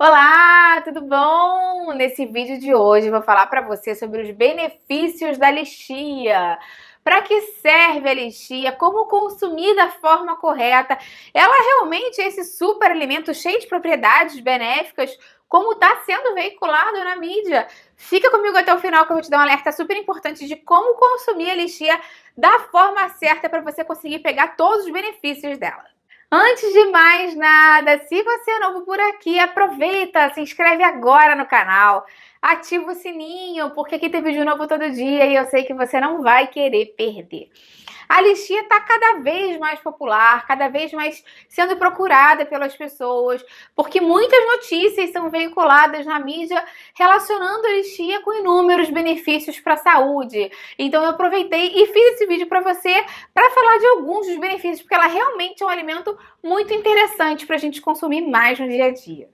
Olá, tudo bom? Nesse vídeo de hoje vou falar para você sobre os benefícios da lixia. Para que serve a lixia? Como consumir da forma correta? Ela realmente é esse super alimento cheio de propriedades benéficas, como está sendo veiculado na mídia. Fica comigo até o final que eu vou te dar um alerta super importante de como consumir a lixia da forma certa para você conseguir pegar todos os benefícios dela. Antes de mais nada, se você é novo por aqui, aproveita, se inscreve agora no canal, ativa o sininho, porque aqui tem vídeo novo todo dia e eu sei que você não vai querer perder. A listinha está cada vez mais popular, cada vez mais sendo procurada pelas pessoas, porque muitas notícias são veiculadas na mídia relacionando a listinha com inúmeros benefícios para a saúde. Então eu aproveitei e fiz esse vídeo para você para falar de alguns dos benefícios, porque ela realmente é um alimento muito interessante para a gente consumir mais no dia a dia.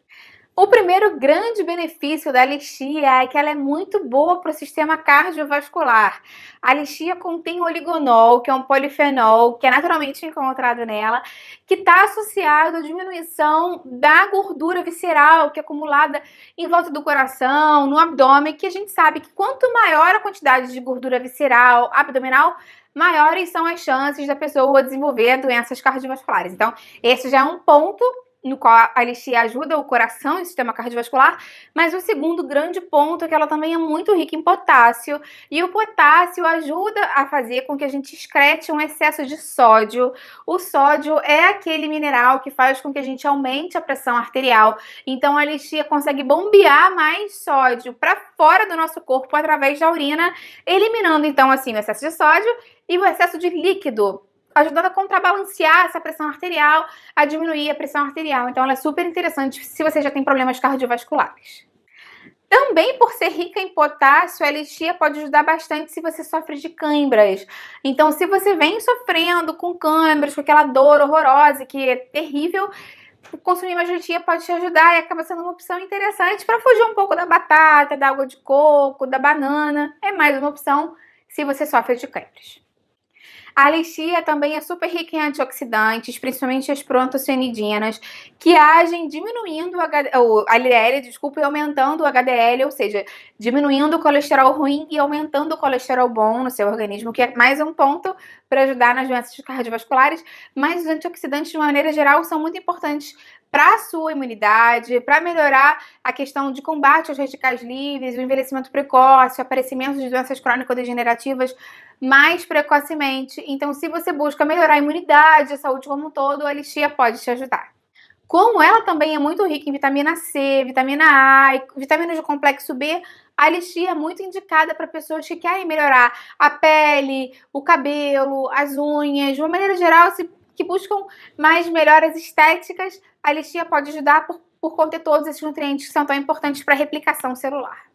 O primeiro grande benefício da lixia é que ela é muito boa para o sistema cardiovascular. A lixia contém oligonol, que é um polifenol, que é naturalmente encontrado nela, que está associado à diminuição da gordura visceral que é acumulada em volta do coração, no abdômen, que a gente sabe que quanto maior a quantidade de gordura visceral, abdominal, maiores são as chances da pessoa desenvolver doenças cardiovasculares. Então, esse já é um ponto no qual a Elixir ajuda o coração e o sistema cardiovascular, mas o segundo grande ponto é que ela também é muito rica em potássio, e o potássio ajuda a fazer com que a gente excrete um excesso de sódio. O sódio é aquele mineral que faz com que a gente aumente a pressão arterial, então a Elixir consegue bombear mais sódio para fora do nosso corpo através da urina, eliminando então assim o excesso de sódio e o excesso de líquido ajudando a contrabalancear essa pressão arterial, a diminuir a pressão arterial. Então, ela é super interessante se você já tem problemas cardiovasculares. Também por ser rica em potássio, a lixia pode ajudar bastante se você sofre de câimbras. Então, se você vem sofrendo com câimbras, com aquela dor horrorosa que é terrível, consumir mais lixia pode te ajudar e acaba sendo uma opção interessante para fugir um pouco da batata, da água de coco, da banana. É mais uma opção se você sofre de câimbras. A lixia também é super rica em antioxidantes, principalmente as proantocianidinas, que agem diminuindo o, LDL, desculpa, e aumentando o HDL, ou seja, diminuindo o colesterol ruim e aumentando o colesterol bom no seu organismo, que é mais um ponto para ajudar nas doenças cardiovasculares, mas os antioxidantes, de maneira geral, são muito importantes para a sua imunidade, para melhorar a questão de combate aos radicais livres, o envelhecimento precoce, o aparecimento de doenças crônico-degenerativas mais precocemente. Então, se você busca melhorar a imunidade, a saúde como um todo, a Elixia pode te ajudar. Como ela também é muito rica em vitamina C, vitamina A e vitaminas do complexo B, a lixia é muito indicada para pessoas que querem melhorar a pele, o cabelo, as unhas, de uma maneira geral, se, que buscam mais melhoras estéticas, a lixia pode ajudar por, por conter todos esses nutrientes que são tão importantes para a replicação celular.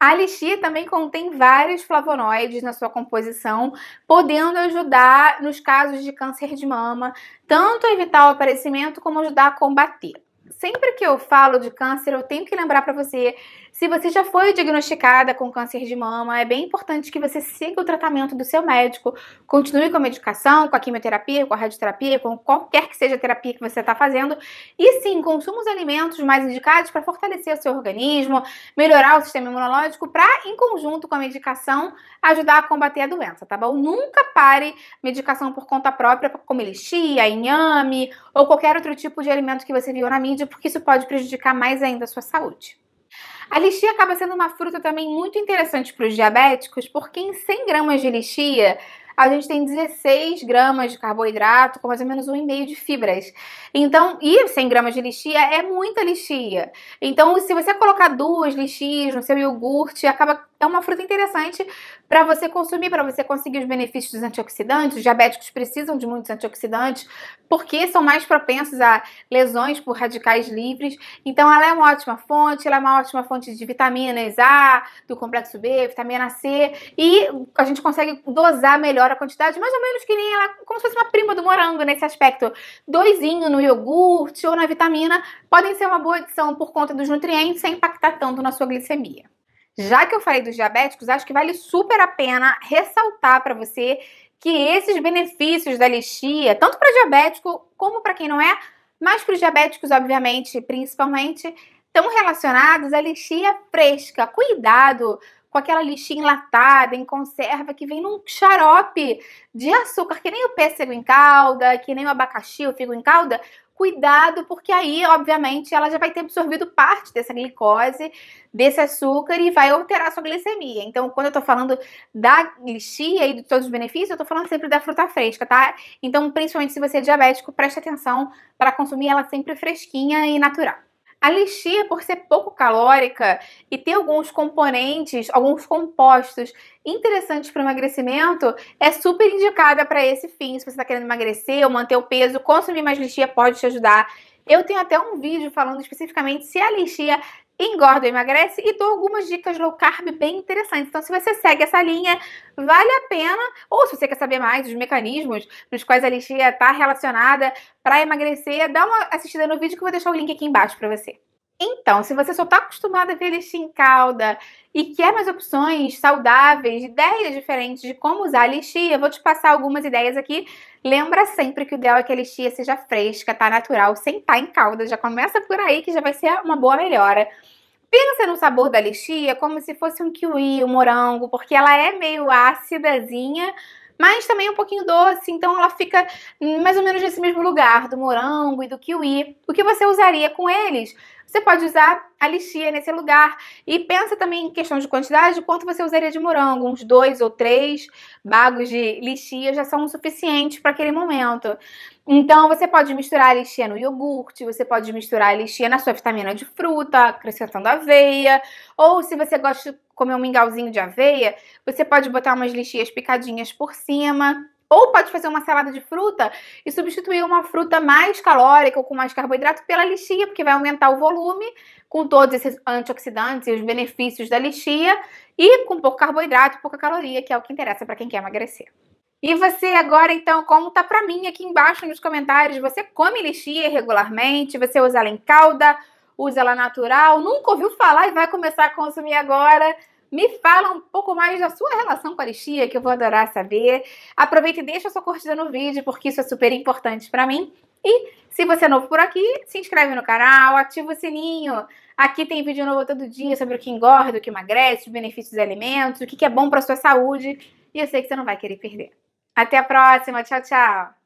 A lichia também contém vários flavonoides na sua composição, podendo ajudar nos casos de câncer de mama, tanto a evitar o aparecimento como ajudar a combater. Sempre que eu falo de câncer, eu tenho que lembrar para você se você já foi diagnosticada com câncer de mama, é bem importante que você siga o tratamento do seu médico, continue com a medicação, com a quimioterapia, com a radioterapia, com qualquer que seja a terapia que você está fazendo, e sim, consuma os alimentos mais indicados para fortalecer o seu organismo, melhorar o sistema imunológico, para, em conjunto com a medicação, ajudar a combater a doença, tá bom? Nunca pare medicação por conta própria, como elixir, inhame ou qualquer outro tipo de alimento que você viu na mídia, porque isso pode prejudicar mais ainda a sua saúde. A lixia acaba sendo uma fruta também muito interessante para os diabéticos, porque em 100 gramas de lixia a gente tem 16 gramas de carboidrato com mais ou menos 1,5 de fibras. Então, e 100 gramas de lixia é muita lixia. Então, se você colocar duas lixias no seu iogurte, acaba é uma fruta interessante para você consumir, para você conseguir os benefícios dos antioxidantes. Os diabéticos precisam de muitos antioxidantes porque são mais propensos a lesões por radicais livres. Então, ela é uma ótima fonte, ela é uma ótima fonte de vitaminas A, do complexo B, vitamina C e a gente consegue dosar melhor a quantidade, mais ou menos que nem ela, como se fosse uma prima do morango nesse aspecto. Doisinho no iogurte ou na vitamina podem ser uma boa adição por conta dos nutrientes sem impactar tanto na sua glicemia. Já que eu falei dos diabéticos, acho que vale super a pena ressaltar para você que esses benefícios da lixia, tanto para diabético como para quem não é, mas para os diabéticos, obviamente, principalmente, estão relacionados à lixia fresca. Cuidado! com aquela lixinha enlatada, em conserva, que vem num xarope de açúcar, que nem o pêssego em calda, que nem o abacaxi, o figo em calda, cuidado, porque aí, obviamente, ela já vai ter absorvido parte dessa glicose, desse açúcar e vai alterar a sua glicemia. Então, quando eu tô falando da lixia e de todos os benefícios, eu tô falando sempre da fruta fresca, tá? Então, principalmente se você é diabético, preste atenção para consumir ela sempre fresquinha e natural. A lixia, por ser pouco calórica e ter alguns componentes, alguns compostos interessantes para emagrecimento, é super indicada para esse fim. Se você está querendo emagrecer ou manter o peso, consumir mais lixia pode te ajudar. Eu tenho até um vídeo falando especificamente se a lixia engorda ou emagrece e dou algumas dicas low carb bem interessantes. Então, se você segue essa linha, vale a pena. Ou se você quer saber mais dos mecanismos nos quais a lixia está relacionada para emagrecer, dá uma assistida no vídeo que eu vou deixar o link aqui embaixo para você. Então, se você só está acostumado a ver lixinha em calda e quer mais opções saudáveis, ideias diferentes de como usar a lixia, eu vou te passar algumas ideias aqui. Lembra sempre que o ideal é que a lixia seja fresca, tá natural, sem estar tá em calda. Já começa por aí que já vai ser uma boa melhora. Pensa no sabor da lixia como se fosse um kiwi, um morango, porque ela é meio ácidazinha, mas também um pouquinho doce, então ela fica mais ou menos nesse mesmo lugar do morango e do kiwi. O que você usaria com eles? Você pode usar a lixia nesse lugar. E pensa também em questão de quantidade, quanto você usaria de morango. Uns dois ou três bagos de lixia já são suficientes para aquele momento. Então, você pode misturar a lixia no iogurte, você pode misturar a lixia na sua vitamina de fruta, acrescentando aveia. Ou se você gosta de comer um mingauzinho de aveia, você pode botar umas lixias picadinhas por cima. Ou pode fazer uma salada de fruta e substituir uma fruta mais calórica ou com mais carboidrato pela lixia, porque vai aumentar o volume com todos esses antioxidantes e os benefícios da lixia e com pouco carboidrato, pouca caloria, que é o que interessa para quem quer emagrecer. E você agora então conta para mim aqui embaixo nos comentários, você come lixia regularmente? Você usa ela em calda? Usa ela natural? Nunca ouviu falar e vai começar a consumir agora? Me fala um pouco mais da sua relação com a lixia, que eu vou adorar saber. Aproveita e deixa sua curtida no vídeo, porque isso é super importante para mim. E se você é novo por aqui, se inscreve no canal, ativa o sininho. Aqui tem vídeo novo todo dia sobre o que engorda, o que emagrece, os benefícios dos alimentos, o que é bom para sua saúde. E eu sei que você não vai querer perder. Até a próxima, tchau, tchau!